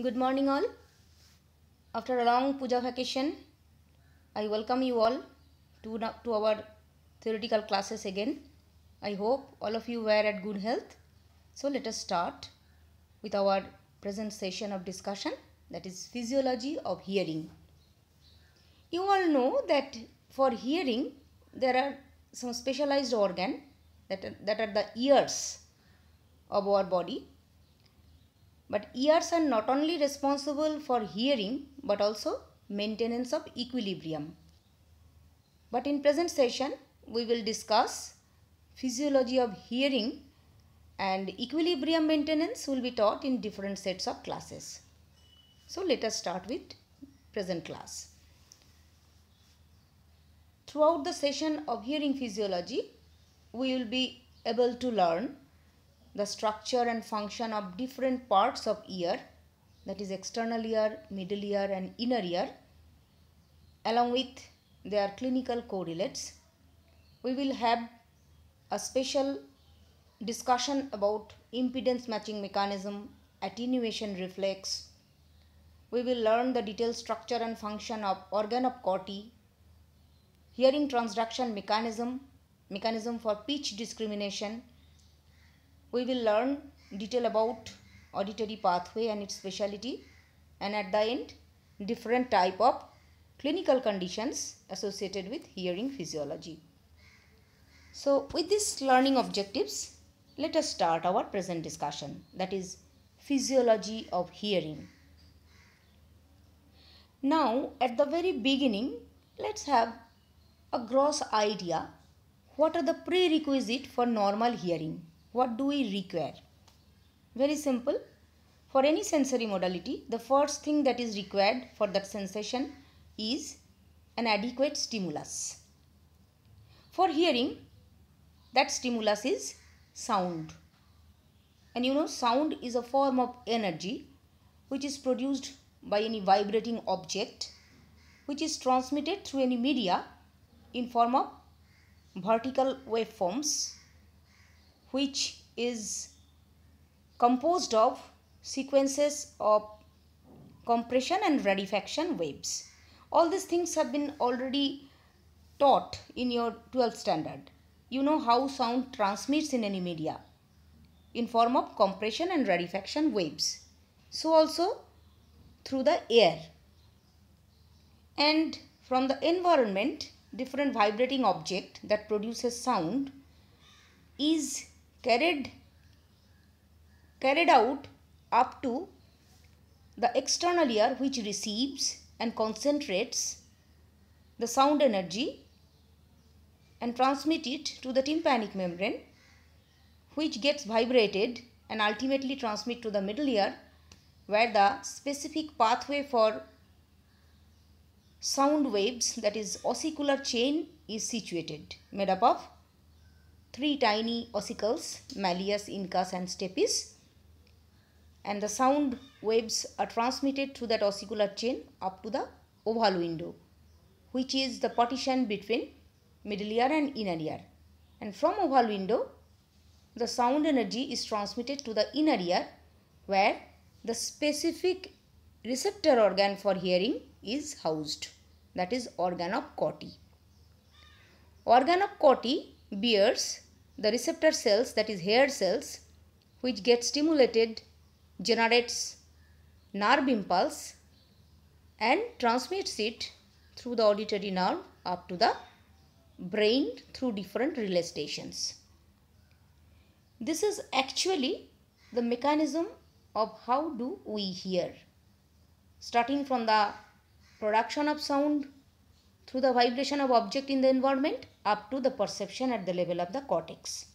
Good morning all. After a long puja vacation, I welcome you all to, to our theoretical classes again. I hope all of you were at good health. So let us start with our present session of discussion that is physiology of hearing. You all know that for hearing there are some specialized organ that, that are the ears of our body but ears are not only responsible for hearing but also maintenance of equilibrium. But in present session, we will discuss physiology of hearing and equilibrium maintenance will be taught in different sets of classes. So let us start with present class. Throughout the session of hearing physiology, we will be able to learn the structure and function of different parts of ear that is external ear, middle ear and inner ear along with their clinical correlates. We will have a special discussion about impedance matching mechanism, attenuation reflex. We will learn the detailed structure and function of organ of Corti, hearing transduction mechanism, mechanism for pitch discrimination, we will learn detail about auditory pathway and its speciality and at the end different type of clinical conditions associated with hearing physiology. So with these learning objectives, let us start our present discussion that is physiology of hearing. Now at the very beginning, let's have a gross idea what are the prerequisite for normal hearing what do we require? Very simple. For any sensory modality, the first thing that is required for that sensation is an adequate stimulus. For hearing, that stimulus is sound. And you know, sound is a form of energy which is produced by any vibrating object which is transmitted through any media in form of vertical waveforms which is composed of sequences of compression and rarefaction waves. All these things have been already taught in your 12th standard. You know how sound transmits in any media in form of compression and rarefaction waves. So also through the air. And from the environment, different vibrating object that produces sound is carried carried out up to the external ear which receives and concentrates the sound energy and transmit it to the tympanic membrane which gets vibrated and ultimately transmit to the middle ear where the specific pathway for sound waves that is ossicular chain is situated made up of three tiny ossicles, Malleus, incus, and Stapes. And the sound waves are transmitted through that ossicular chain up to the oval window, which is the partition between middle ear and inner ear. And from oval window, the sound energy is transmitted to the inner ear where the specific receptor organ for hearing is housed that is organ of Corti. Organ of Corti bears the receptor cells that is hair cells which get stimulated generates nerve impulse and transmits it through the auditory nerve up to the brain through different relay stations. This is actually the mechanism of how do we hear. Starting from the production of sound through the vibration of object in the environment up to the perception at the level of the cortex.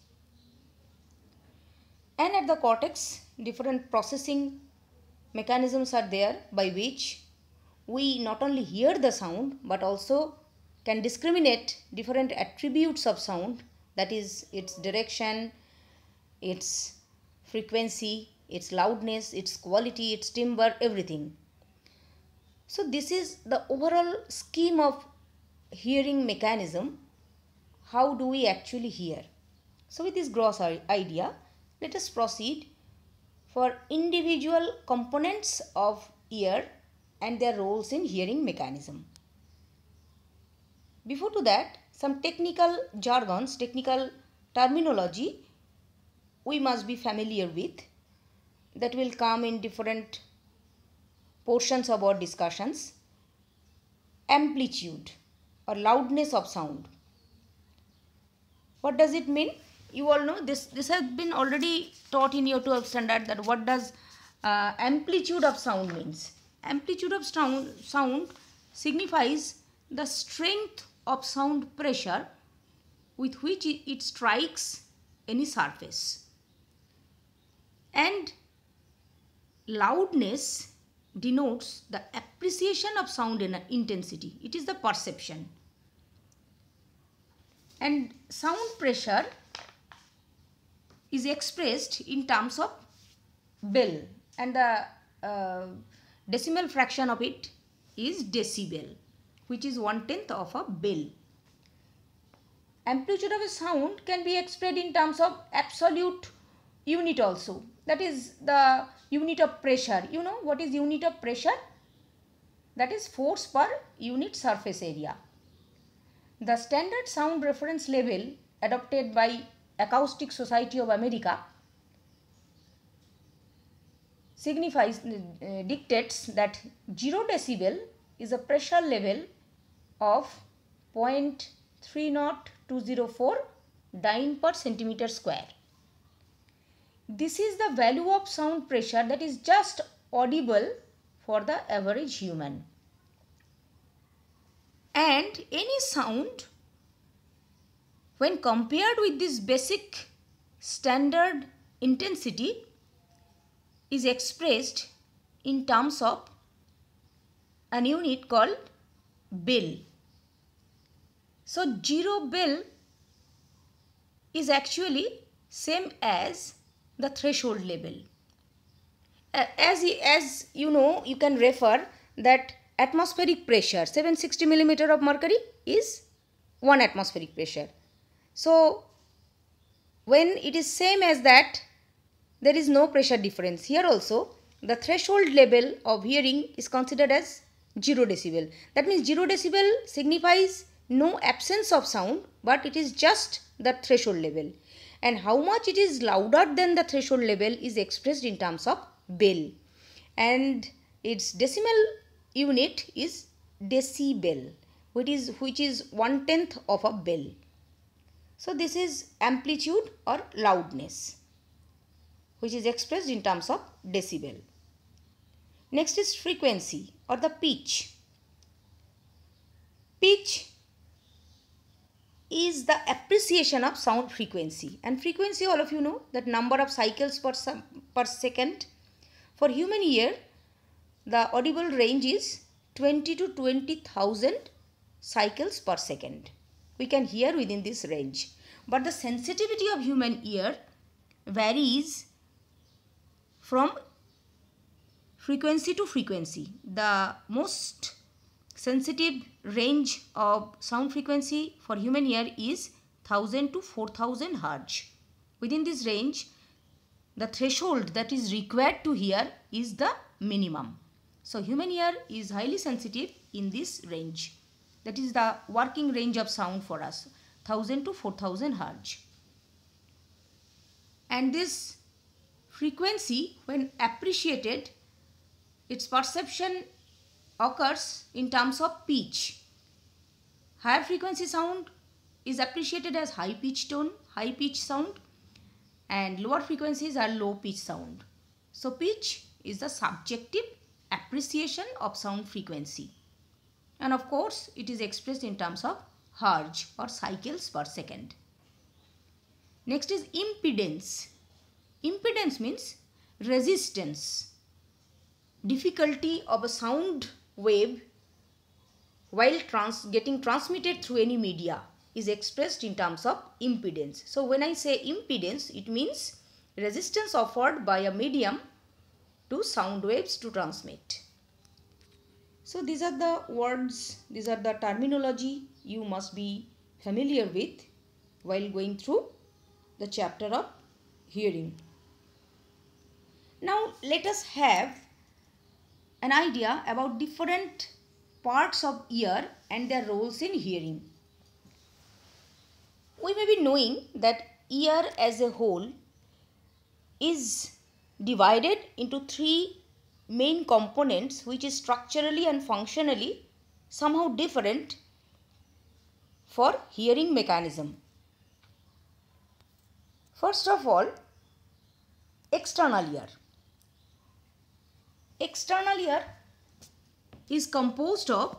And at the cortex, different processing mechanisms are there by which we not only hear the sound but also can discriminate different attributes of sound that is its direction, its frequency, its loudness, its quality, its timbre, everything. So this is the overall scheme of hearing mechanism, how do we actually hear? So with this gross idea, let us proceed for individual components of ear and their roles in hearing mechanism. Before to that, some technical jargons, technical terminology we must be familiar with that will come in different portions of our discussions. Amplitude or loudness of sound. What does it mean? You all know this, this has been already taught in your 12th standard that what does uh, amplitude of sound means. Amplitude of sound, sound signifies the strength of sound pressure with which it strikes any surface. And loudness denotes the appreciation of sound in intensity. It is the perception and sound pressure is expressed in terms of bell and the uh, decimal fraction of it is decibel which is one tenth of a bell. Amplitude of a sound can be expressed in terms of absolute unit also that is the unit of pressure. You know what is unit of pressure? That is force per unit surface area. The standard sound reference level adopted by Acoustic Society of America signifies uh, dictates that 0 decibel is a pressure level of 0.30204 dyne per centimeter square. This is the value of sound pressure that is just audible for the average human and any sound when compared with this basic standard intensity is expressed in terms of an unit called bill. So zero bill is actually same as the threshold level. as, as you know you can refer that atmospheric pressure 760 millimeter of mercury is 1 atmospheric pressure so when it is same as that there is no pressure difference here also the threshold level of hearing is considered as 0 decibel that means 0 decibel signifies no absence of sound but it is just the threshold level and how much it is louder than the threshold level is expressed in terms of bell and its decimal unit is decibel which is which is one tenth of a bell so this is amplitude or loudness which is expressed in terms of decibel next is frequency or the pitch pitch is the appreciation of sound frequency and frequency all of you know that number of cycles per, per second for human ear the audible range is 20 to 20,000 cycles per second. We can hear within this range. But the sensitivity of human ear varies from frequency to frequency. The most sensitive range of sound frequency for human ear is 1000 to 4000 hertz. Within this range, the threshold that is required to hear is the minimum. So human ear is highly sensitive in this range. That is the working range of sound for us 1000 to 4000 Hz. And this frequency when appreciated its perception occurs in terms of pitch. Higher frequency sound is appreciated as high pitch tone, high pitch sound and lower frequencies are low pitch sound. So pitch is the subjective appreciation of sound frequency. And of course, it is expressed in terms of hertz or cycles per second. Next is impedance. Impedance means resistance, difficulty of a sound wave while trans getting transmitted through any media is expressed in terms of impedance. So when I say impedance, it means resistance offered by a medium to sound waves to transmit. So these are the words, these are the terminology you must be familiar with while going through the chapter of hearing. Now let us have an idea about different parts of ear and their roles in hearing. We may be knowing that ear as a whole is divided into three main components which is structurally and functionally somehow different for hearing mechanism. First of all, external ear. External ear is composed of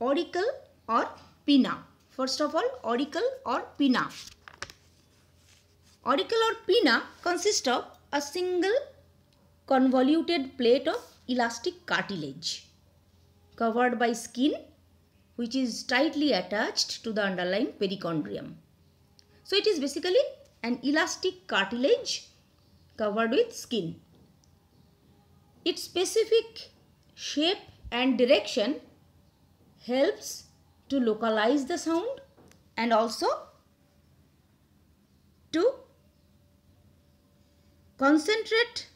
auricle or pinna. First of all, auricle or pinna. Auricle or pinna consists of a single convoluted plate of elastic cartilage covered by skin which is tightly attached to the underlying perichondrium. So it is basically an elastic cartilage covered with skin. Its specific shape and direction helps to localize the sound and also to concentrate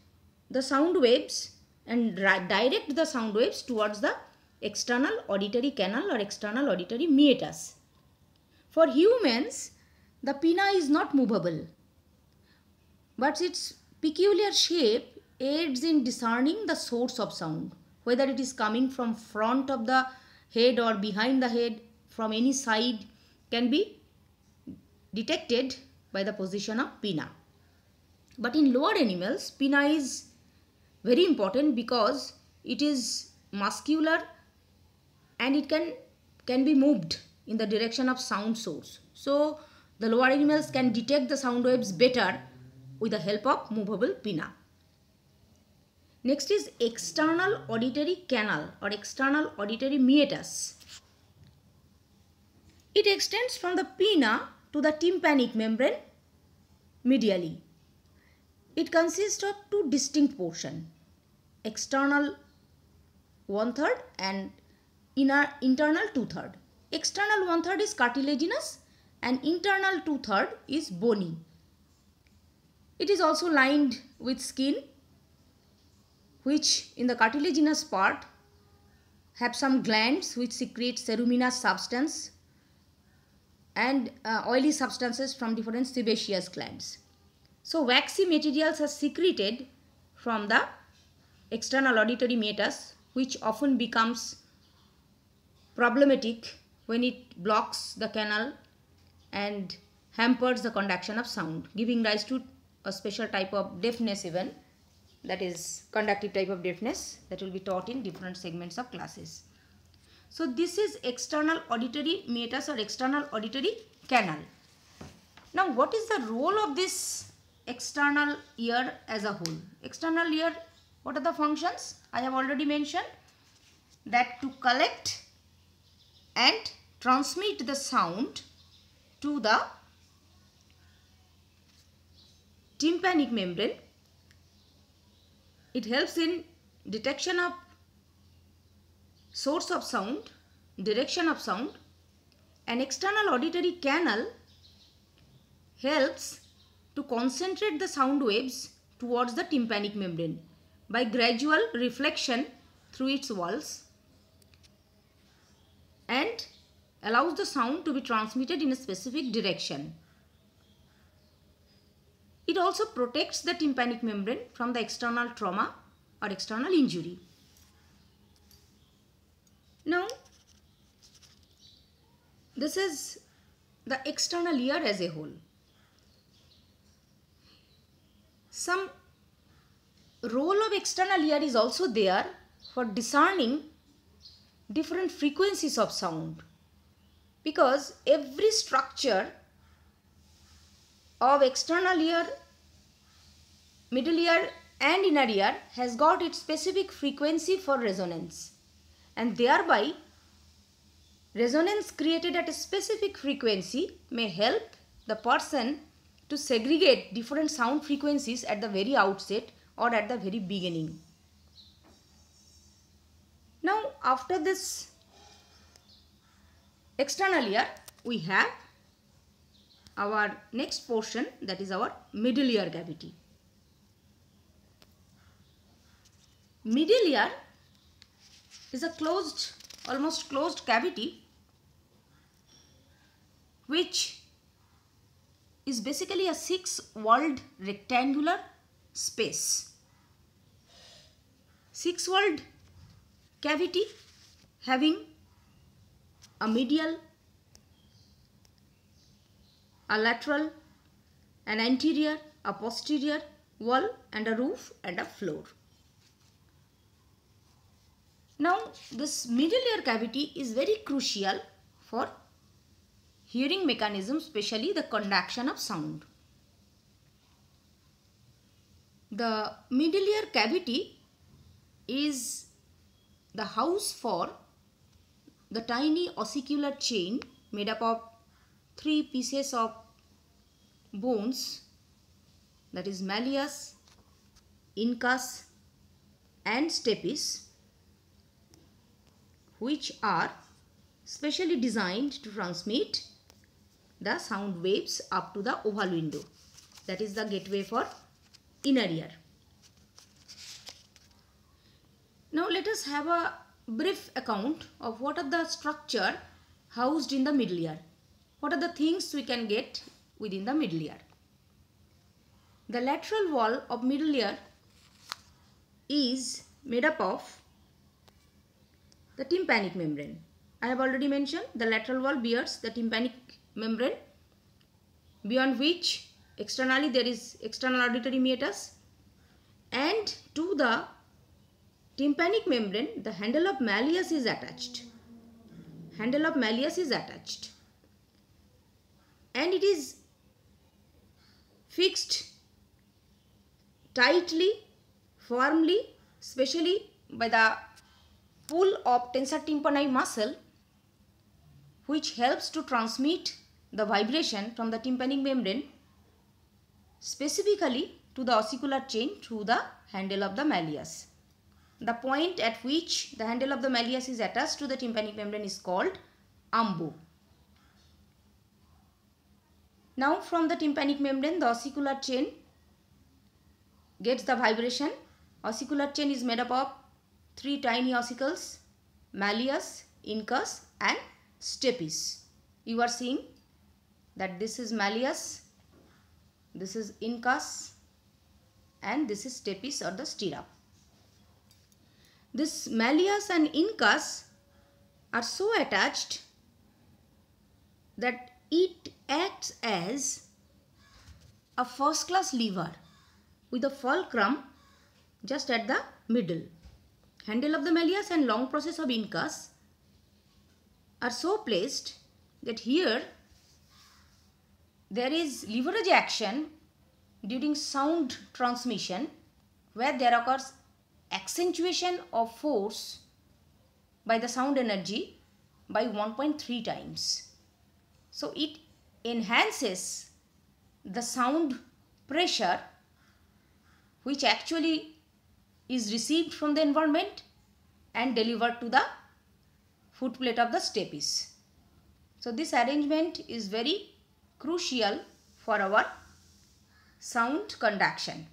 the sound waves and direct the sound waves towards the external auditory canal or external auditory meatus. For humans, the pinna is not movable, but its peculiar shape aids in discerning the source of sound, whether it is coming from front of the head or behind the head, from any side can be detected by the position of pinna. But in lower animals, pinna is very important because it is muscular and it can, can be moved in the direction of sound source. So the lower animals can detect the sound waves better with the help of movable pinna. Next is external auditory canal or external auditory meatus. It extends from the pinna to the tympanic membrane medially. It consists of two distinct portions, external one-third and inner, internal two-third. External one-third is cartilaginous and internal two-third is bony. It is also lined with skin which in the cartilaginous part have some glands which secrete ceruminous substance and uh, oily substances from different sebaceous glands. So waxy materials are secreted from the external auditory meatus which often becomes problematic when it blocks the canal and hampers the conduction of sound giving rise to a special type of deafness even that is conductive type of deafness that will be taught in different segments of classes. So this is external auditory meatus or external auditory canal. Now what is the role of this external ear as a whole. External ear, what are the functions? I have already mentioned that to collect and transmit the sound to the tympanic membrane. It helps in detection of source of sound, direction of sound. An external auditory canal helps to concentrate the sound waves towards the tympanic membrane by gradual reflection through its walls and allows the sound to be transmitted in a specific direction. It also protects the tympanic membrane from the external trauma or external injury. Now, this is the external ear as a whole. some role of external ear is also there for discerning different frequencies of sound because every structure of external ear, middle ear and inner ear has got its specific frequency for resonance and thereby resonance created at a specific frequency may help the person to segregate different sound frequencies at the very outset or at the very beginning. Now after this external ear we have our next portion that is our middle ear cavity. Middle ear is a closed almost closed cavity which is basically a six walled rectangular space. Six walled cavity having a medial, a lateral, an anterior, a posterior wall and a roof and a floor. Now this middle ear cavity is very crucial for hearing mechanism especially the conduction of sound. The middle ear cavity is the house for the tiny ossicular chain made up of three pieces of bones that is malleus, incus and stapes which are specially designed to transmit the sound waves up to the oval window. That is the gateway for inner ear. Now let us have a brief account of what are the structure housed in the middle ear. What are the things we can get within the middle ear. The lateral wall of middle ear is made up of the tympanic membrane. I have already mentioned the lateral wall bears the tympanic membrane beyond which externally there is external auditory meatus and to the tympanic membrane the handle of malleus is attached handle of malleus is attached and it is fixed tightly firmly specially by the pull of tensor tympani muscle which helps to transmit the vibration from the tympanic membrane specifically to the ossicular chain through the handle of the malleus. The point at which the handle of the malleus is attached to the tympanic membrane is called umbo. Now from the tympanic membrane the ossicular chain gets the vibration. Ossicular chain is made up of three tiny ossicles, malleus, incus and stapes. You are seeing that this is malleus, this is incus and this is stapes or the stirrup. This malleus and incus are so attached that it acts as a first class lever with a fulcrum just at the middle. Handle of the malleus and long process of incus are so placed that here there is leverage action during sound transmission where there occurs accentuation of force by the sound energy by 1.3 times. So it enhances the sound pressure which actually is received from the environment and delivered to the foot plate of the step So this arrangement is very crucial for our sound conduction.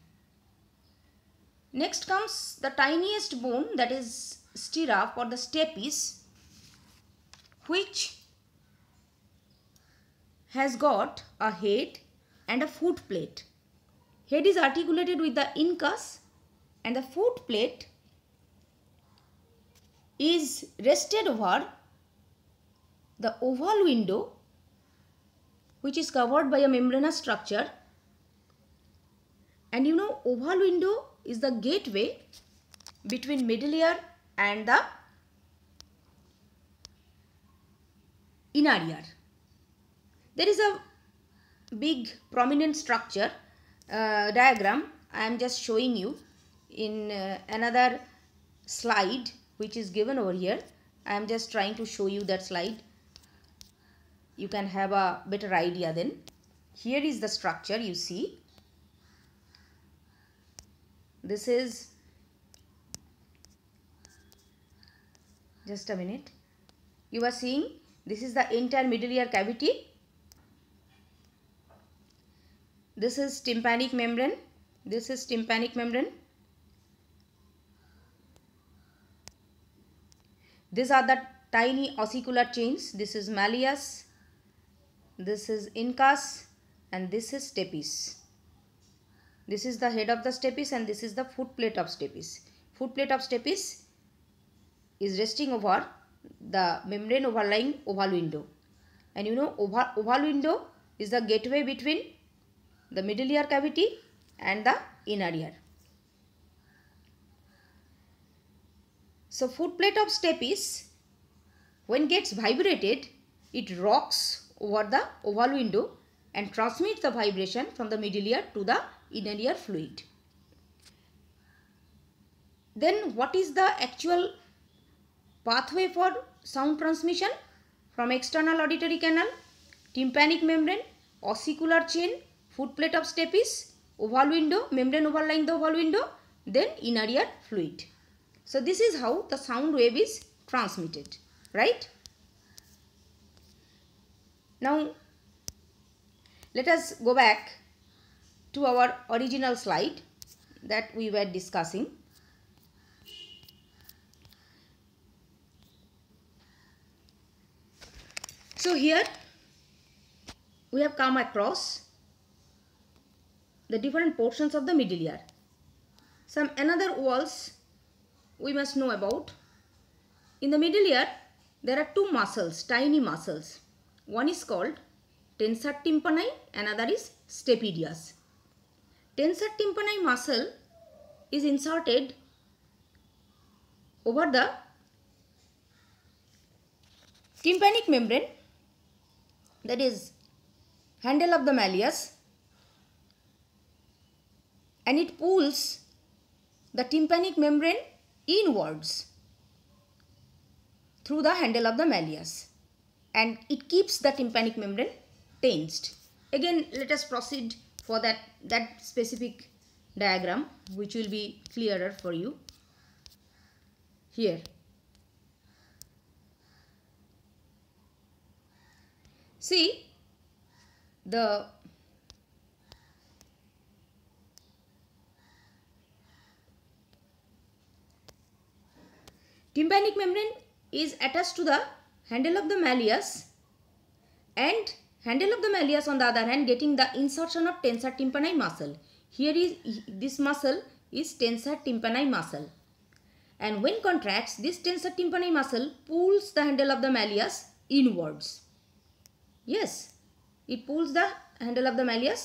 Next comes the tiniest bone that is stirrup or the stapes which has got a head and a foot plate. Head is articulated with the incus and the foot plate is rested over the oval window which is covered by a membranous structure and you know oval window is the gateway between middle ear and the inner ear. There is a big prominent structure uh, diagram I am just showing you in uh, another slide which is given over here. I am just trying to show you that slide you can have a better idea then. Here is the structure you see. This is, just a minute, you are seeing this is the entire middle ear cavity. This is tympanic membrane, this is tympanic membrane. These are the tiny ossicular chains, this is malleus, this is incus and this is stapes. This is the head of the stapes and this is the foot plate of stapes. Foot plate of stapes is resting over the membrane overlying oval window. And you know oval, oval window is the gateway between the middle ear cavity and the inner ear. So foot plate of stapes when gets vibrated it rocks over the oval window and transmits the vibration from the middle ear to the inner ear fluid. Then what is the actual pathway for sound transmission? From external auditory canal, tympanic membrane, ossicular chain, foot plate of stapes, oval window, membrane overlying the oval window, then inner ear fluid. So this is how the sound wave is transmitted, right? Now, let us go back to our original slide that we were discussing. So here we have come across the different portions of the middle ear. Some another walls we must know about. In the middle ear, there are two muscles, tiny muscles. One is called tensor tympani, another is stapedius. Tensor tympani muscle is inserted over the tympanic membrane that is handle of the malleus and it pulls the tympanic membrane inwards through the handle of the malleus and it keeps the tympanic membrane tensed. Again, let us proceed for that, that specific diagram which will be clearer for you here. See, the tympanic membrane is attached to the handle of the malleus and handle of the malleus on the other hand getting the insertion of tensor tympani muscle here is this muscle is tensor tympani muscle and when contracts this tensor tympani muscle pulls the handle of the malleus inwards yes it pulls the handle of the malleus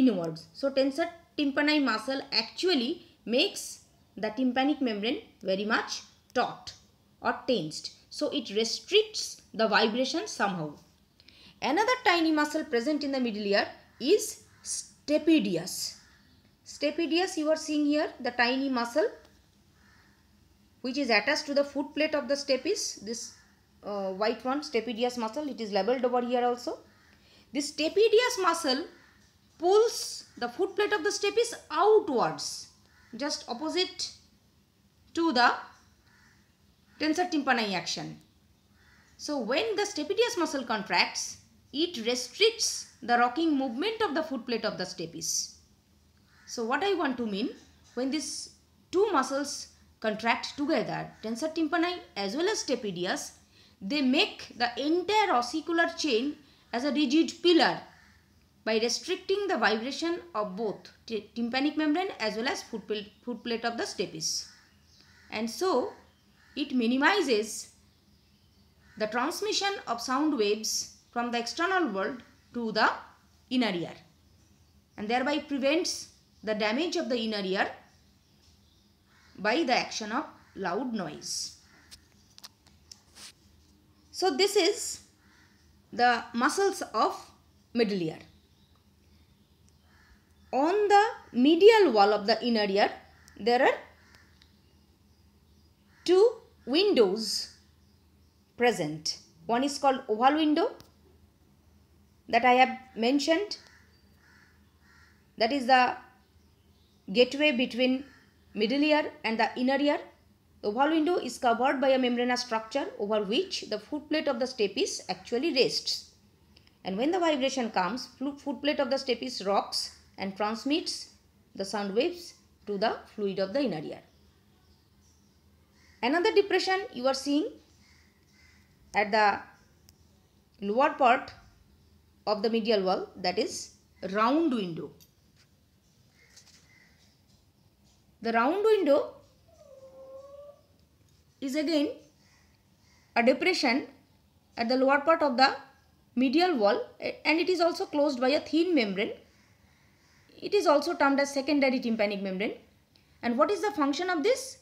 inwards so tensor tympani muscle actually makes the tympanic membrane very much taut or tensed. So it restricts the vibration somehow. Another tiny muscle present in the middle ear is stapedius. Stapedius you are seeing here the tiny muscle which is attached to the foot plate of the stapes. This uh, white one stapedius muscle it is labeled over here also. This stapedius muscle pulls the foot plate of the stapes outwards just opposite to the tensor tympani action. So when the stapedius muscle contracts, it restricts the rocking movement of the foot plate of the stapes. So what I want to mean, when these two muscles contract together, tensor tympani as well as stapedius, they make the entire ossicular chain as a rigid pillar by restricting the vibration of both tympanic membrane as well as foot plate, of the stapes. And so, it minimizes the transmission of sound waves from the external world to the inner ear and thereby prevents the damage of the inner ear by the action of loud noise. So this is the muscles of middle ear. On the medial wall of the inner ear, there are two windows present. One is called oval window that I have mentioned. That is the gateway between middle ear and the inner ear. The oval window is covered by a membranous structure over which the footplate of the stapes actually rests. And when the vibration comes, footplate of the stapes rocks and transmits the sound waves to the fluid of the inner ear. Another depression you are seeing at the lower part of the medial wall that is round window. The round window is again a depression at the lower part of the medial wall and it is also closed by a thin membrane. It is also termed as secondary tympanic membrane. And what is the function of this?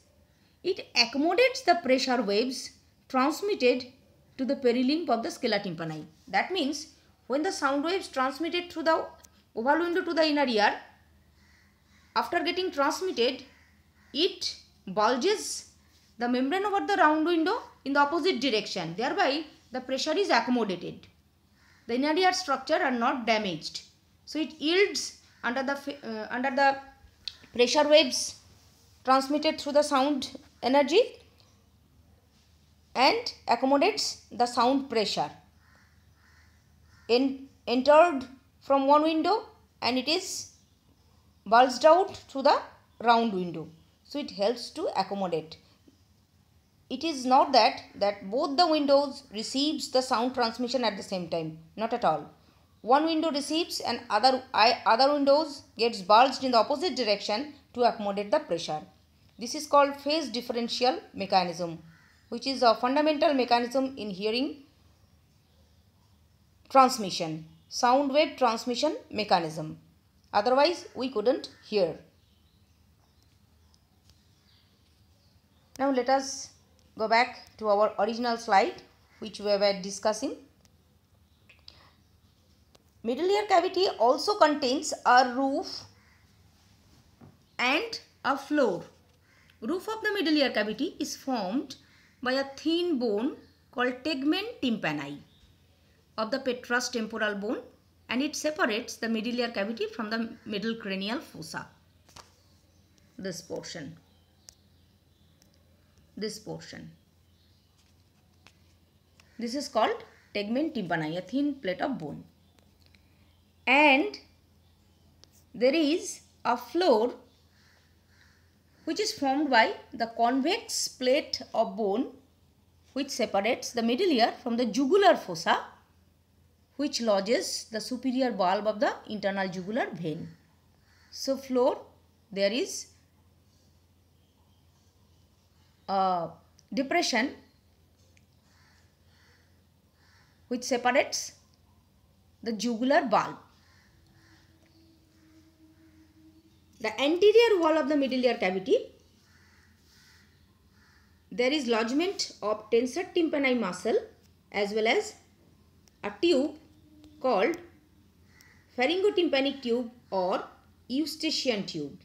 It accommodates the pressure waves transmitted to the perilymph of the scalar tympani. That means when the sound waves transmitted through the oval window to the inner ear, after getting transmitted, it bulges the membrane over the round window in the opposite direction. Thereby, the pressure is accommodated. The inner ear structure are not damaged. So, it yields under the, uh, under the pressure waves transmitted through the sound energy and accommodates the sound pressure. In, entered from one window and it is bulged out through the round window. So it helps to accommodate. It is not that, that both the windows receives the sound transmission at the same time. Not at all. One window receives and other, other windows gets bulged in the opposite direction to accommodate the pressure. This is called phase differential mechanism which is a fundamental mechanism in hearing transmission, sound wave transmission mechanism. Otherwise, we couldn't hear. Now, let us go back to our original slide which we were discussing. Middle ear cavity also contains a roof and a floor. Roof of the middle ear cavity is formed by a thin bone called tegmen tympani of the petrous temporal bone and it separates the middle ear cavity from the middle cranial fossa. This portion. This portion. This is called tegmen tympani, a thin plate of bone. And there is a floor which is formed by the convex plate of bone which separates the middle ear from the jugular fossa which lodges the superior bulb of the internal jugular vein. So floor there is a depression which separates the jugular bulb. the anterior wall of the middle ear cavity there is lodgement of tensor tympani muscle as well as a tube called pharyngotympanic tube or eustachian tube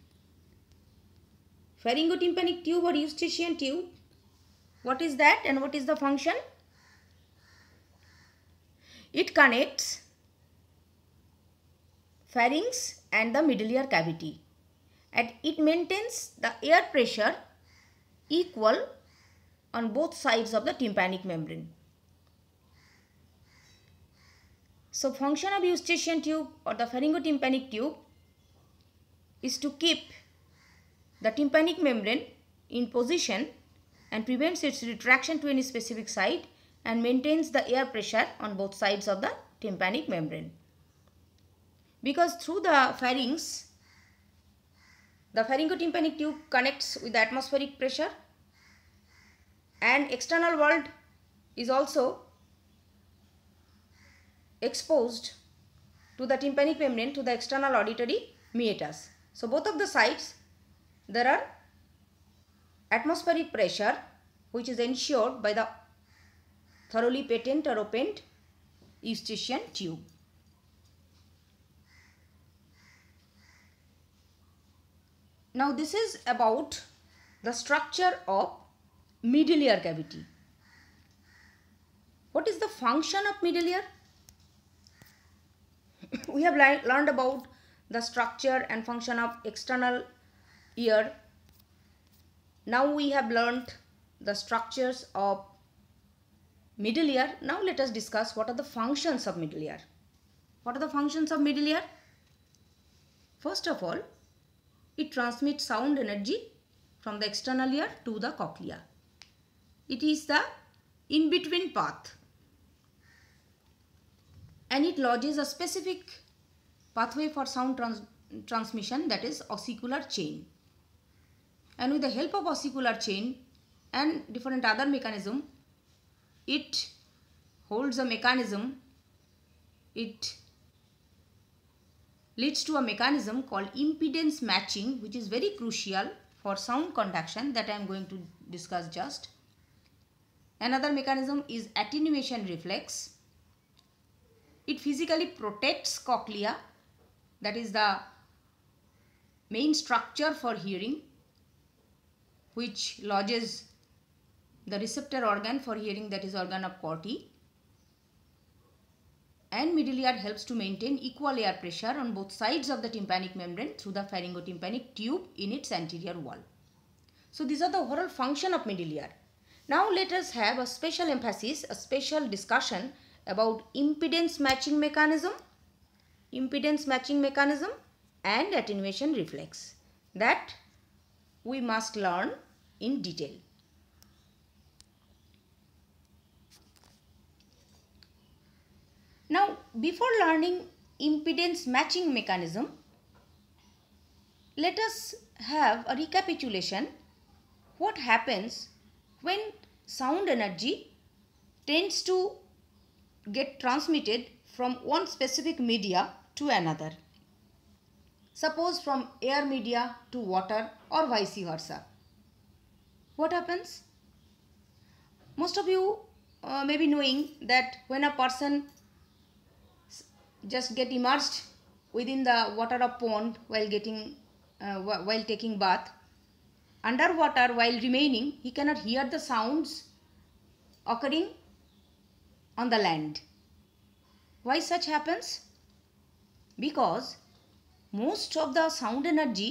pharyngotympanic tube or eustachian tube what is that and what is the function it connects pharynx and the middle ear cavity it maintains the air pressure equal on both sides of the tympanic membrane. So function of eustachian tube or the pharyngotympanic tube is to keep the tympanic membrane in position and prevents its retraction to any specific side and maintains the air pressure on both sides of the tympanic membrane. Because through the pharynx, the pharyngotympanic tube connects with the atmospheric pressure and external world is also exposed to the tympanic membrane to the external auditory meatus. So both of the sides there are atmospheric pressure which is ensured by the thoroughly patent or patent eustachian tube. Now this is about the structure of middle ear cavity. What is the function of middle ear? we have learned about the structure and function of external ear. Now we have learned the structures of middle ear. Now let us discuss what are the functions of middle ear. What are the functions of middle ear? First of all, it transmits sound energy from the external ear to the cochlea. It is the in-between path and it lodges a specific pathway for sound trans transmission that is ossicular chain. And with the help of ossicular chain and different other mechanism, it holds a mechanism, it leads to a mechanism called impedance matching which is very crucial for sound conduction that I am going to discuss just. Another mechanism is attenuation reflex. It physically protects cochlea that is the main structure for hearing which lodges the receptor organ for hearing that is organ of Corti and middle ear helps to maintain equal air pressure on both sides of the tympanic membrane through the pharyngotympanic tube in its anterior wall. So these are the overall function of middle ear. Now let us have a special emphasis, a special discussion about impedance matching mechanism, impedance matching mechanism and attenuation reflex that we must learn in detail. Now, before learning impedance matching mechanism, let us have a recapitulation. What happens when sound energy tends to get transmitted from one specific media to another. Suppose from air media to water or vice versa. What happens? Most of you uh, may be knowing that when a person just get immersed within the water of pond while getting uh, while taking bath underwater while remaining he cannot hear the sounds occurring on the land why such happens because most of the sound energy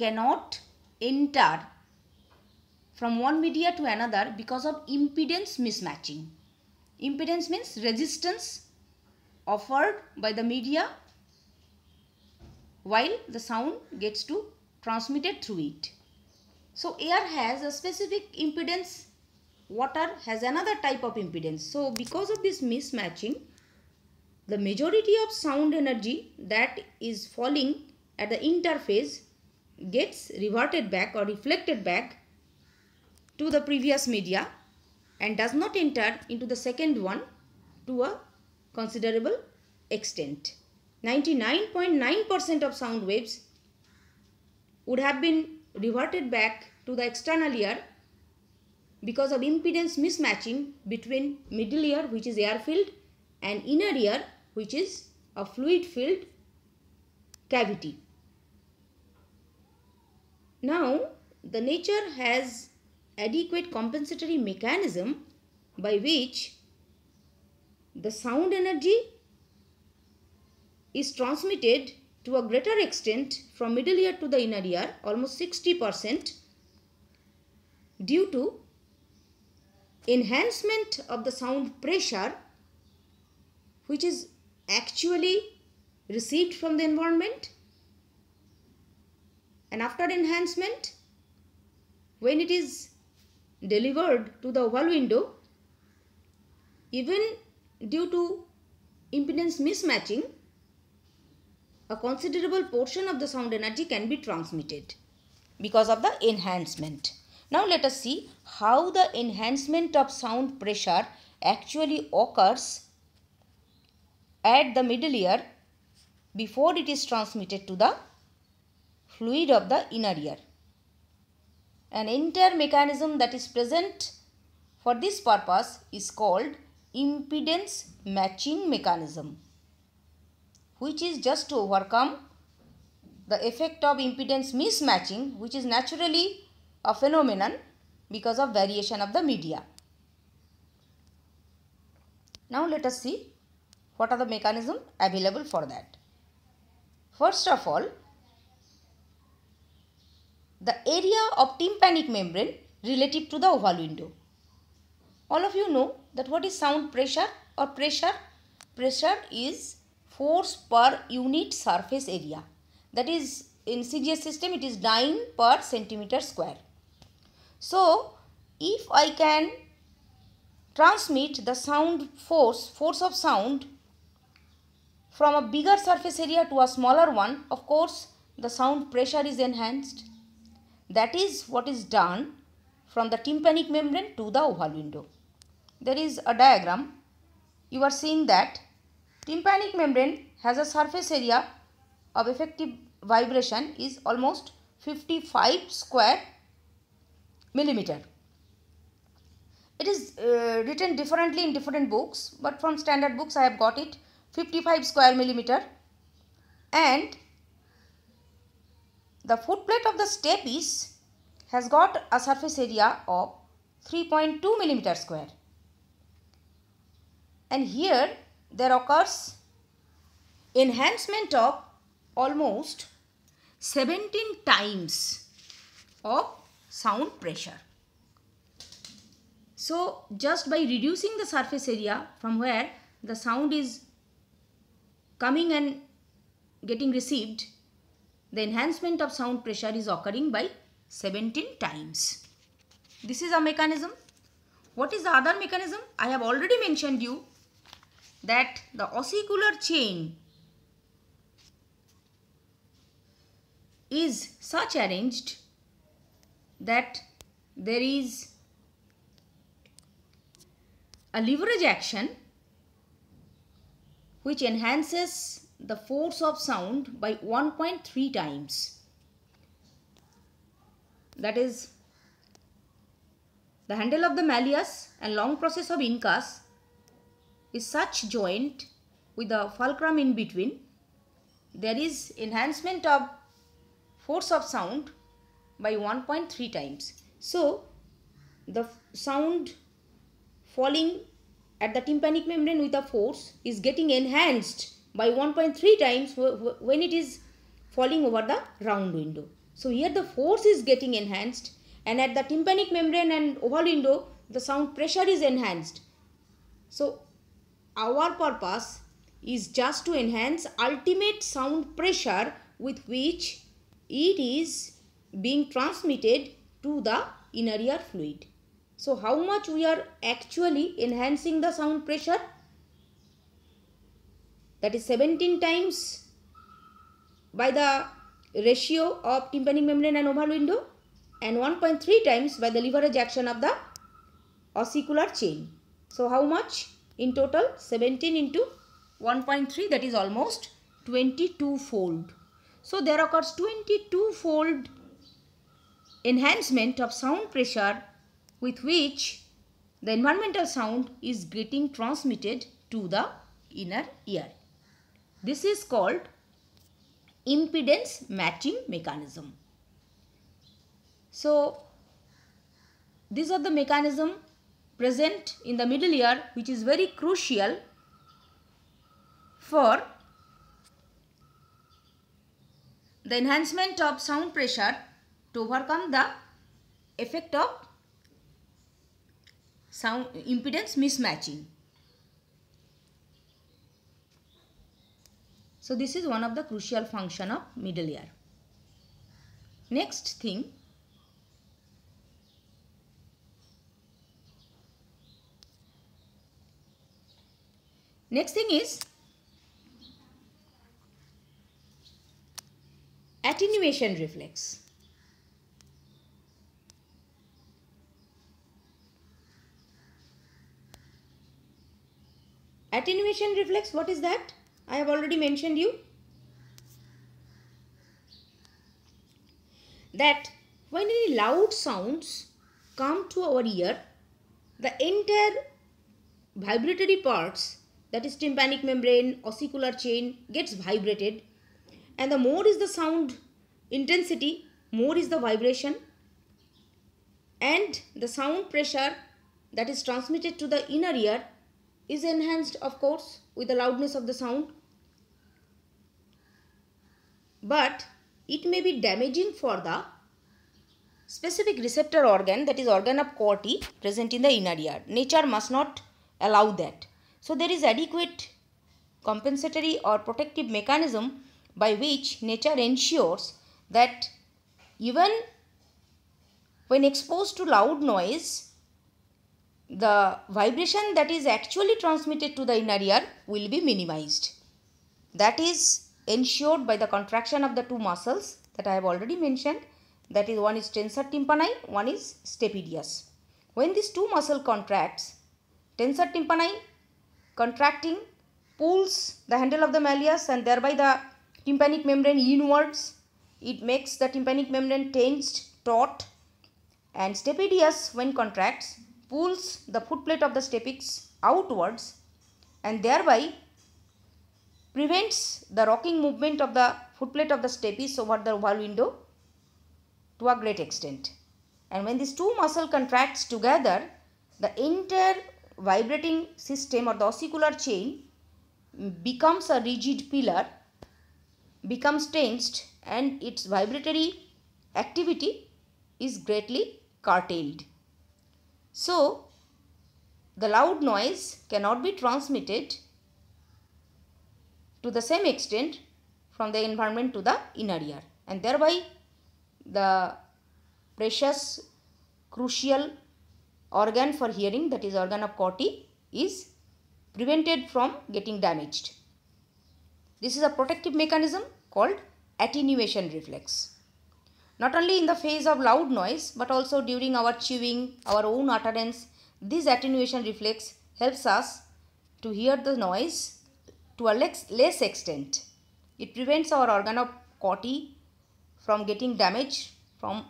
cannot enter from one media to another because of impedance mismatching impedance means resistance offered by the media while the sound gets to transmitted through it. So air has a specific impedance, water has another type of impedance. So because of this mismatching, the majority of sound energy that is falling at the interface gets reverted back or reflected back to the previous media and does not enter into the second one to a considerable extent. 99.9% percent 09 of sound waves would have been reverted back to the external ear because of impedance mismatching between middle ear which is air filled and inner ear which is a fluid filled cavity. Now the nature has adequate compensatory mechanism by which the sound energy is transmitted to a greater extent from middle ear to the inner ear almost 60% due to enhancement of the sound pressure which is actually received from the environment and after enhancement when it is delivered to the oval window even due to impedance mismatching, a considerable portion of the sound energy can be transmitted because of the enhancement. Now let us see how the enhancement of sound pressure actually occurs at the middle ear before it is transmitted to the fluid of the inner ear. An entire mechanism that is present for this purpose is called impedance matching mechanism which is just to overcome the effect of impedance mismatching which is naturally a phenomenon because of variation of the media. Now let us see what are the mechanism available for that. First of all, the area of tympanic membrane relative to the oval window. All of you know that what is sound pressure or pressure? Pressure is force per unit surface area. That is in CGS system it is dyne per centimeter square. So if I can transmit the sound force, force of sound from a bigger surface area to a smaller one, of course the sound pressure is enhanced. That is what is done from the tympanic membrane to the oval window there is a diagram. You are seeing that tympanic membrane has a surface area of effective vibration is almost 55 square millimeter. It is uh, written differently in different books but from standard books I have got it 55 square millimeter and the foot plate of the stapes has got a surface area of 3.2 millimeter square and here there occurs enhancement of almost 17 times of sound pressure. So just by reducing the surface area from where the sound is coming and getting received, the enhancement of sound pressure is occurring by 17 times. This is a mechanism. What is the other mechanism? I have already mentioned you that the ossicular chain is such arranged that there is a leverage action which enhances the force of sound by 1.3 times. That is, the handle of the malleus and long process of incas is such joint with the fulcrum in between, there is enhancement of force of sound by 1.3 times. So, the sound falling at the tympanic membrane with a force is getting enhanced by 1.3 times when it is falling over the round window. So here the force is getting enhanced and at the tympanic membrane and oval window the sound pressure is enhanced. So our purpose is just to enhance ultimate sound pressure with which it is being transmitted to the inner ear fluid. So how much we are actually enhancing the sound pressure? That is 17 times by the ratio of tympanic membrane and oval window and 1.3 times by the leverage action of the ossicular chain. So how much? In total, 17 into 1.3 that is almost 22 fold. So there occurs 22 fold enhancement of sound pressure with which the environmental sound is getting transmitted to the inner ear. This is called impedance matching mechanism. So these are the mechanism present in the middle ear which is very crucial for the enhancement of sound pressure to overcome the effect of sound impedance mismatching. So this is one of the crucial function of middle ear. Next thing Next thing is attenuation reflex. Attenuation reflex, what is that? I have already mentioned you. That when any loud sounds come to our ear, the entire vibratory parts that is tympanic membrane, ossicular chain gets vibrated and the more is the sound intensity, more is the vibration and the sound pressure that is transmitted to the inner ear is enhanced of course with the loudness of the sound but it may be damaging for the specific receptor organ that is organ of Corti present in the inner ear. Nature must not allow that. So there is adequate compensatory or protective mechanism by which nature ensures that even when exposed to loud noise, the vibration that is actually transmitted to the inner ear will be minimized. That is ensured by the contraction of the two muscles that I have already mentioned. That is one is tensor tympani, one is stapedius. When these two muscle contracts, tensor tympani contracting pulls the handle of the malleus and thereby the tympanic membrane inwards. It makes the tympanic membrane tensed, taut and stapedius when contracts pulls the footplate of the stapes outwards and thereby prevents the rocking movement of the footplate of the stapes over the valve window to a great extent. And when these two muscle contracts together, the entire vibrating system or the ossicular chain becomes a rigid pillar, becomes tensed and its vibratory activity is greatly curtailed. So, the loud noise cannot be transmitted to the same extent from the environment to the inner ear and thereby the precious crucial organ for hearing that is organ of Corti is prevented from getting damaged. This is a protective mechanism called attenuation reflex. Not only in the phase of loud noise but also during our chewing, our own utterance, this attenuation reflex helps us to hear the noise to a less, less extent. It prevents our organ of Corti from getting damaged from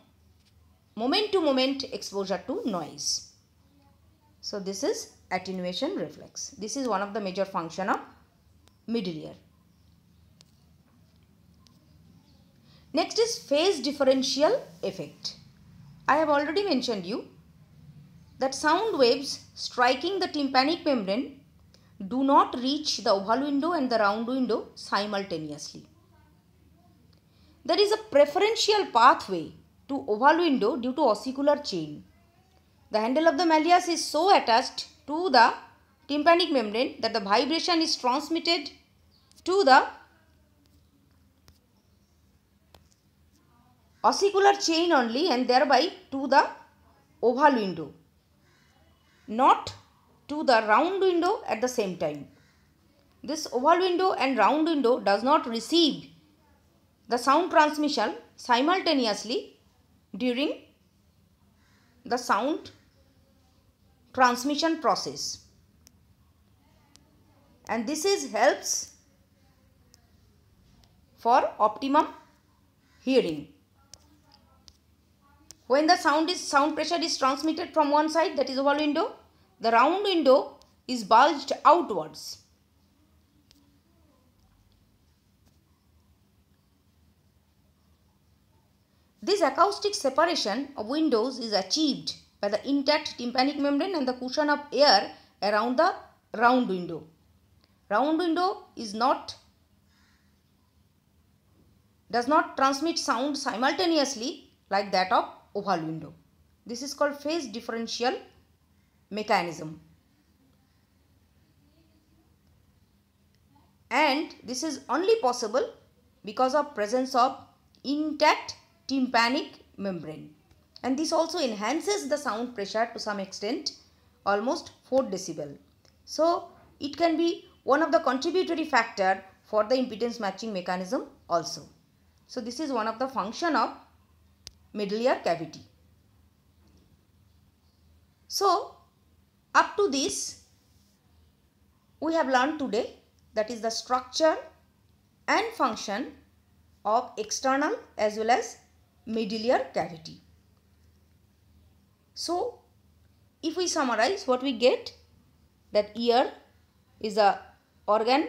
moment to moment exposure to noise. So this is attenuation reflex. This is one of the major function of middle ear. Next is phase differential effect. I have already mentioned you that sound waves striking the tympanic membrane do not reach the oval window and the round window simultaneously. There is a preferential pathway to oval window due to ossicular chain the handle of the malleus is so attached to the tympanic membrane that the vibration is transmitted to the ossicular chain only and thereby to the oval window not to the round window at the same time. This oval window and round window does not receive the sound transmission simultaneously during the sound transmission process and this is helps for optimum hearing when the sound is sound pressure is transmitted from one side that is oval window the round window is bulged outwards This acoustic separation of windows is achieved by the intact tympanic membrane and the cushion of air around the round window. Round window is not does not transmit sound simultaneously like that of oval window. This is called phase differential mechanism. And this is only possible because of presence of intact tympanic membrane and this also enhances the sound pressure to some extent almost 4 decibel. So it can be one of the contributory factor for the impedance matching mechanism also. So this is one of the function of middle ear cavity. So up to this we have learned today that is the structure and function of external as well as middle ear cavity. So, if we summarize what we get that ear is a organ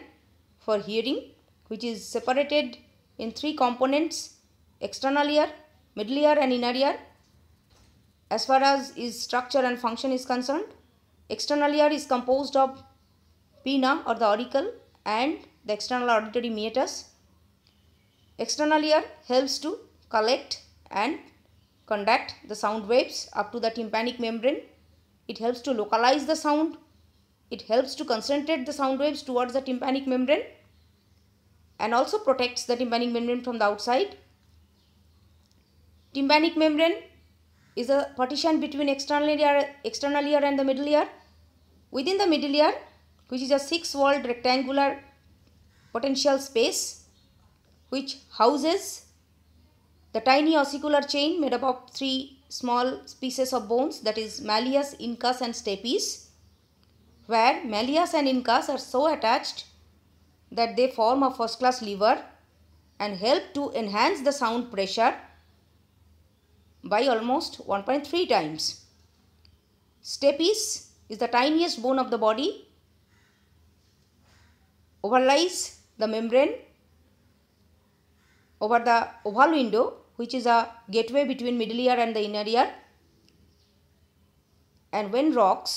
for hearing which is separated in three components external ear, middle ear and inner ear. As far as its structure and function is concerned, external ear is composed of pinna or the auricle and the external auditory meatus. External ear helps to collect and conduct the sound waves up to the tympanic membrane. It helps to localize the sound. It helps to concentrate the sound waves towards the tympanic membrane and also protects the tympanic membrane from the outside. Tympanic membrane is a partition between external ear, external ear and the middle ear. Within the middle ear, which is a six-walled rectangular potential space, which houses the tiny ossicular chain made up of three small pieces of bones that is malleus, incus and stapes where malleus and incus are so attached that they form a first class lever and help to enhance the sound pressure by almost 1.3 times. Stapes is the tiniest bone of the body, overlies the membrane over the oval window which is a gateway between middle ear and the inner ear. And when rocks,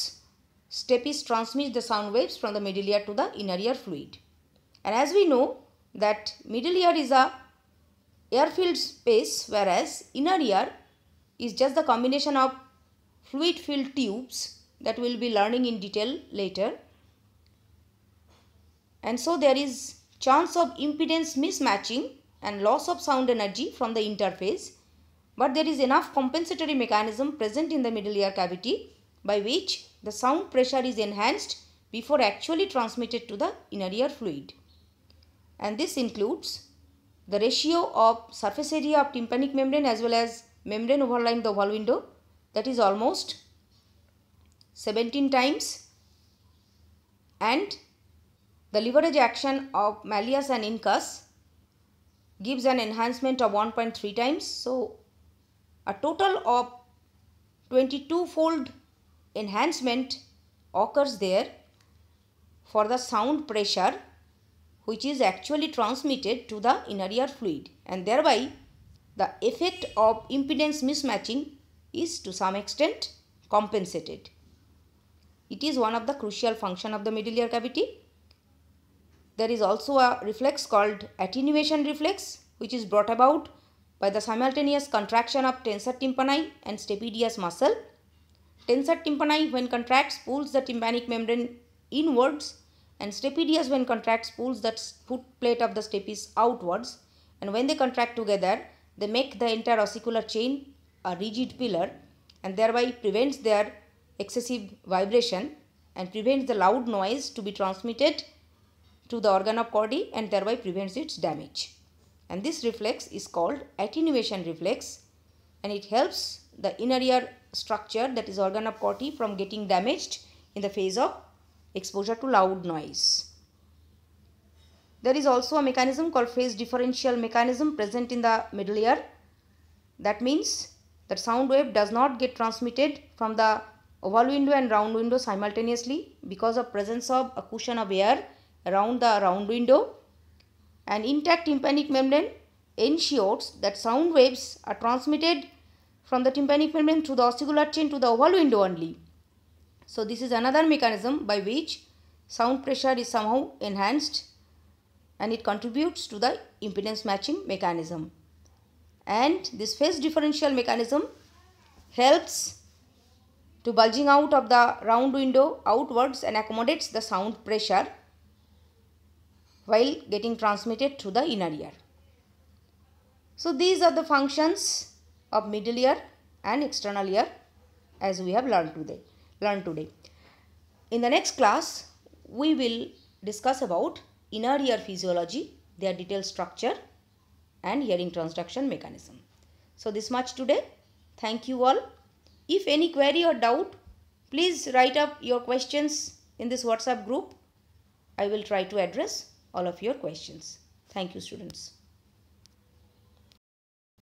stapes transmit the sound waves from the middle ear to the inner ear fluid. And as we know that middle ear is a air-filled space whereas inner ear is just the combination of fluid filled tubes that we will be learning in detail later. And so there is chance of impedance mismatching and loss of sound energy from the interface but there is enough compensatory mechanism present in the middle ear cavity by which the sound pressure is enhanced before actually transmitted to the inner ear fluid. And this includes the ratio of surface area of tympanic membrane as well as membrane overlying the wall window that is almost 17 times and the leverage action of malleus and incus gives an enhancement of 1.3 times. So, a total of 22 fold enhancement occurs there for the sound pressure which is actually transmitted to the inner ear fluid and thereby the effect of impedance mismatching is to some extent compensated. It is one of the crucial function of the middle ear cavity there is also a reflex called attenuation reflex which is brought about by the simultaneous contraction of tensor tympani and stapedius muscle. Tensor tympani when contracts pulls the tympanic membrane inwards and stapedius when contracts pulls the foot plate of the stapes outwards and when they contract together they make the entire ossicular chain a rigid pillar and thereby prevents their excessive vibration and prevents the loud noise to be transmitted to the organ of Cordy and thereby prevents its damage. And this reflex is called attenuation reflex and it helps the inner ear structure that is organ of corti from getting damaged in the phase of exposure to loud noise. There is also a mechanism called phase differential mechanism present in the middle ear. That means that sound wave does not get transmitted from the oval window and round window simultaneously because of presence of a cushion of air around the round window. An intact tympanic membrane ensures that sound waves are transmitted from the tympanic membrane through the ossicular chain to the oval window only. So this is another mechanism by which sound pressure is somehow enhanced and it contributes to the impedance matching mechanism. And this phase differential mechanism helps to bulging out of the round window outwards and accommodates the sound pressure while getting transmitted through the inner ear. So these are the functions of middle ear and external ear as we have learned today. Learned today. In the next class, we will discuss about inner ear physiology, their detailed structure and hearing transduction mechanism. So this much today. Thank you all. If any query or doubt, please write up your questions in this WhatsApp group. I will try to address all of your questions. Thank you students.